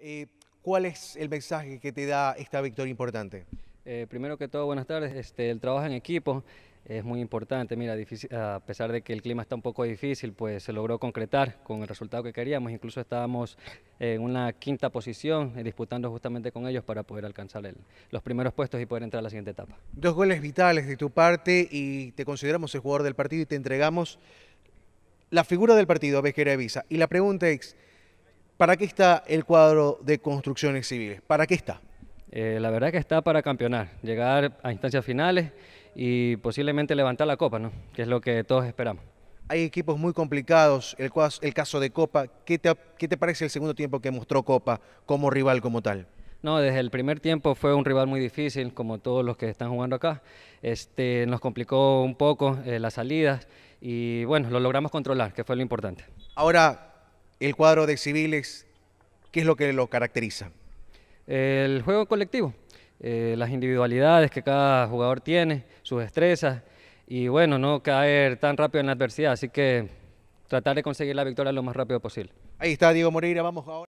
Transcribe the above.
Eh, ¿Cuál es el mensaje que te da esta victoria importante? Eh, primero que todo, buenas tardes. Este, el trabajo en equipo es muy importante. Mira, a pesar de que el clima está un poco difícil, pues se logró concretar con el resultado que queríamos. Incluso estábamos en una quinta posición, eh, disputando justamente con ellos para poder alcanzar los primeros puestos y poder entrar a la siguiente etapa. Dos goles vitales de tu parte y te consideramos el jugador del partido y te entregamos la figura del partido, Vejera Evisa. Y la pregunta es, ¿Para qué está el cuadro de construcciones civiles? ¿Para qué está? Eh, la verdad que está para campeonar, llegar a instancias finales y posiblemente levantar la copa, ¿no? que es lo que todos esperamos. Hay equipos muy complicados, el, caso de Copa. ¿Qué te, parece el segundo tiempo que mostró Copa como rival como tal? No, desde el primer tiempo fue un rival muy difícil, como todos los que están jugando acá. Este, nos complicó un poco eh, las salidas y bueno, lo logramos controlar, que fue lo importante. Ahora, el cuadro de civiles, ¿qué es lo que lo caracteriza? El juego colectivo, eh, las individualidades que cada jugador tiene, sus destrezas y bueno, no caer tan rápido en la adversidad, así que tratar de conseguir la victoria lo más rápido posible. Ahí está Diego Moreira, vamos ahora.